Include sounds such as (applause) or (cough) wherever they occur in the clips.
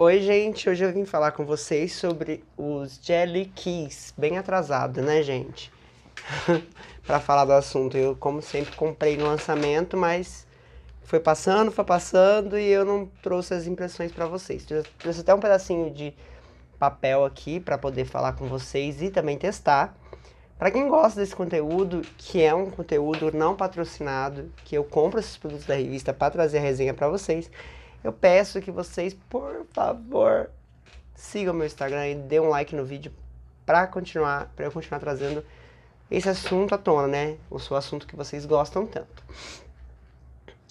Oi, gente. Hoje eu vim falar com vocês sobre os Jelly Keys. Bem atrasado, né, gente? (laughs) para falar do assunto. Eu, como sempre, comprei no lançamento, mas foi passando, foi passando e eu não trouxe as impressões para vocês. trouxe até um pedacinho de papel aqui para poder falar com vocês e também testar. Para quem gosta desse conteúdo, que é um conteúdo não patrocinado, que eu compro esses produtos da revista para trazer a resenha para vocês, eu peço que vocês, por favor, sigam meu Instagram e dê um like no vídeo para continuar, para eu continuar trazendo esse assunto à tona, né? O seu assunto que vocês gostam tanto.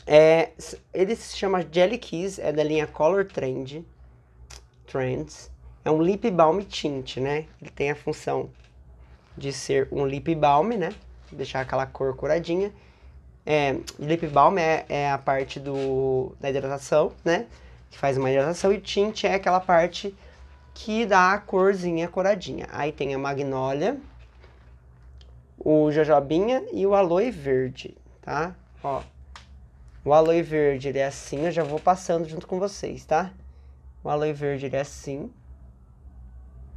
É, ele se chama Jelly Kiss, é da linha Color Trend, Trends. É um lip balm tint, né? Ele tem a função de ser um lip balm, né? Deixar aquela cor coradinha é, lip balm é, é a parte do, da hidratação, né? Que faz uma hidratação e tint é aquela parte que dá a corzinha coradinha. Aí tem a magnólia, o jojobinha e o aloe verde, tá? Ó, o aloe verde ele é assim, eu já vou passando junto com vocês, tá? O aloe verde ele é assim,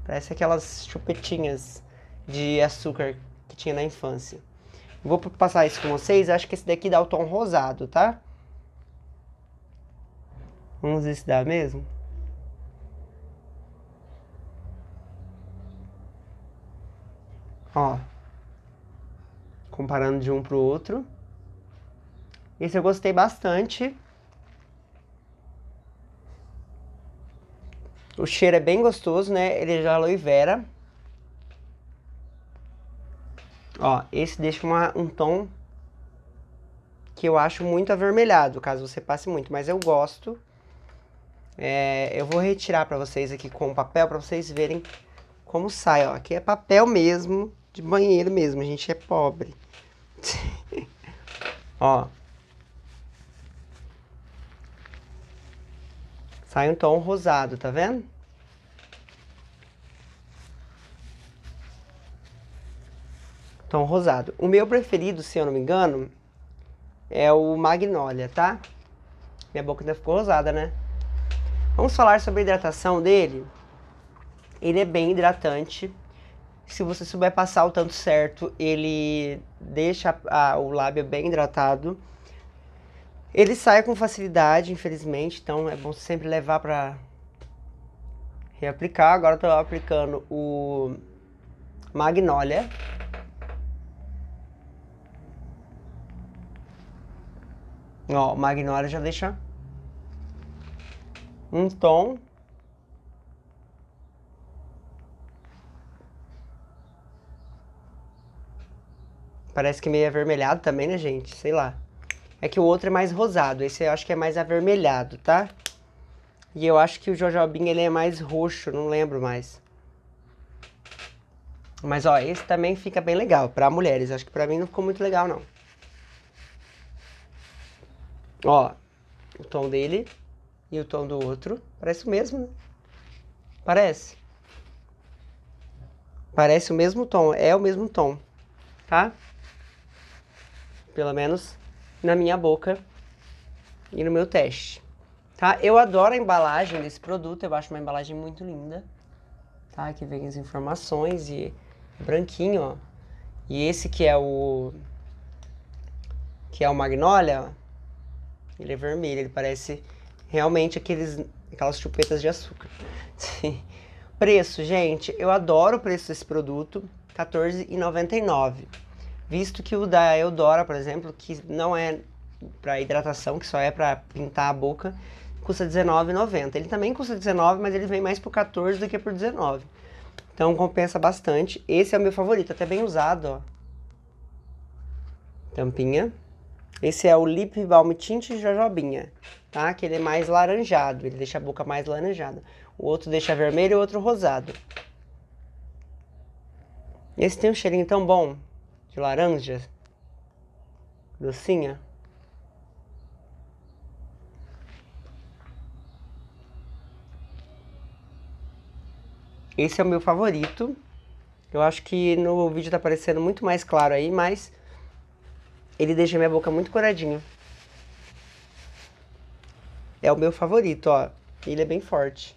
parece aquelas chupetinhas de açúcar que tinha na infância. Vou passar isso com vocês. Acho que esse daqui dá o tom rosado, tá? Vamos ver se dá mesmo. Ó. Comparando de um pro outro. Esse eu gostei bastante. O cheiro é bem gostoso, né? Ele é de aloe vera. Ó, esse deixa uma, um tom que eu acho muito avermelhado, caso você passe muito, mas eu gosto. É, eu vou retirar para vocês aqui com o papel para vocês verem como sai, ó. Aqui é papel mesmo, de banheiro mesmo, a gente é pobre. (laughs) ó. Sai um tom rosado, tá vendo? tom rosado. O meu preferido, se eu não me engano, é o Magnolia, tá? Minha boca ainda ficou rosada, né? Vamos falar sobre a hidratação dele. Ele é bem hidratante. Se você souber passar o tanto certo, ele deixa a, o lábio bem hidratado. Ele sai com facilidade, infelizmente, então é bom sempre levar para reaplicar. Agora eu tô aplicando o Magnolia. Ó, magnólia já deixa um tom. Parece que meio avermelhado também, né, gente? Sei lá. É que o outro é mais rosado. Esse eu acho que é mais avermelhado, tá? E eu acho que o Jojobim, ele é mais roxo. Não lembro mais. Mas, ó, esse também fica bem legal. Pra mulheres. Acho que pra mim não ficou muito legal, não. Ó, o tom dele e o tom do outro parece o mesmo, né? Parece. Parece o mesmo tom, é o mesmo tom, tá? Pelo menos na minha boca e no meu teste, tá? Eu adoro a embalagem desse produto, eu acho uma embalagem muito linda, tá? Que vem as informações e branquinho, ó. E esse que é o que é o Magnolia, ele é vermelho, ele parece realmente aqueles, aquelas chupetas de açúcar. Preço, gente, eu adoro o preço desse produto, R$14,99. Visto que o da Eudora, por exemplo, que não é para hidratação, que só é para pintar a boca, custa R$19,90. Ele também custa R$19,00, mas ele vem mais por R$14 do que por 19. Então compensa bastante. Esse é o meu favorito, até bem usado, ó. Tampinha. Esse é o Lip Balm Tint Jojobinha, tá? Que ele é mais laranjado, ele deixa a boca mais laranjada. O outro deixa vermelho e o outro rosado. Esse tem um cheirinho tão bom de laranja, docinha. Esse é o meu favorito. Eu acho que no vídeo tá aparecendo muito mais claro aí, mas ele deixa minha boca muito coradinha. É o meu favorito, ó. Ele é bem forte.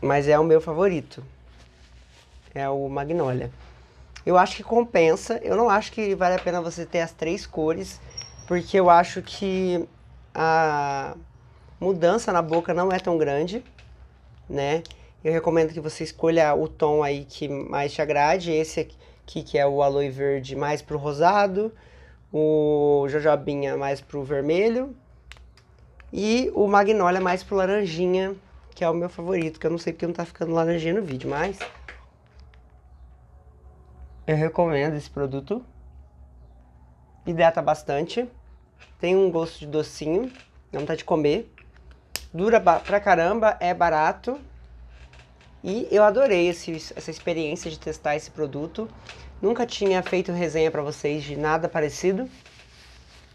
Mas é o meu favorito. É o Magnolia. Eu acho que compensa. Eu não acho que vale a pena você ter as três cores, porque eu acho que a mudança na boca não é tão grande, né? Eu recomendo que você escolha o tom aí que mais te agrade. Esse aqui, que, que é o aloe verde mais pro rosado, o jojobinha mais pro vermelho e o magnólia mais pro laranjinha, que é o meu favorito, que eu não sei porque não tá ficando laranjinha no vídeo, mas eu recomendo esse produto. Hidrata bastante, tem um gosto de docinho, não tá de comer, dura pra caramba, é barato. E eu adorei esse, essa experiência de testar esse produto. Nunca tinha feito resenha para vocês de nada parecido.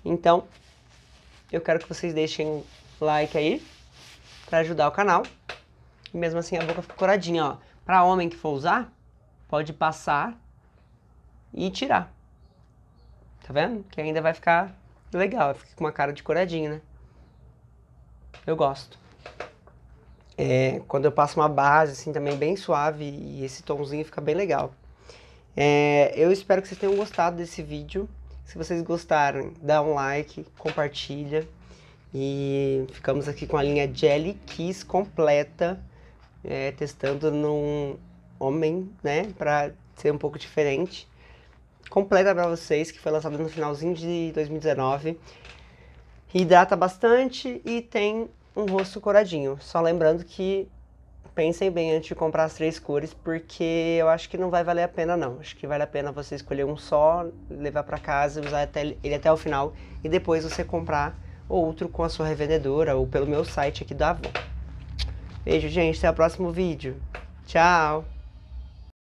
Então, eu quero que vocês deixem like aí para ajudar o canal. E mesmo assim a boca fica coradinha, ó. Para homem que for usar, pode passar e tirar. Tá vendo? Que ainda vai ficar legal, fica com uma cara de coradinho, né? Eu gosto. É, quando eu passo uma base, assim, também bem suave e esse tomzinho fica bem legal. É, eu espero que vocês tenham gostado desse vídeo. Se vocês gostarem, dá um like, compartilha. E ficamos aqui com a linha Jelly Kiss completa, é, testando num homem, né, pra ser um pouco diferente. Completa para vocês, que foi lançada no finalzinho de 2019. Hidrata bastante e tem um rosto coradinho. Só lembrando que pensem bem antes de comprar as três cores, porque eu acho que não vai valer a pena não. Acho que vale a pena você escolher um só, levar para casa, usar até ele até o final e depois você comprar outro com a sua revendedora ou pelo meu site aqui da Avon. Beijo, gente, até o próximo vídeo. Tchau.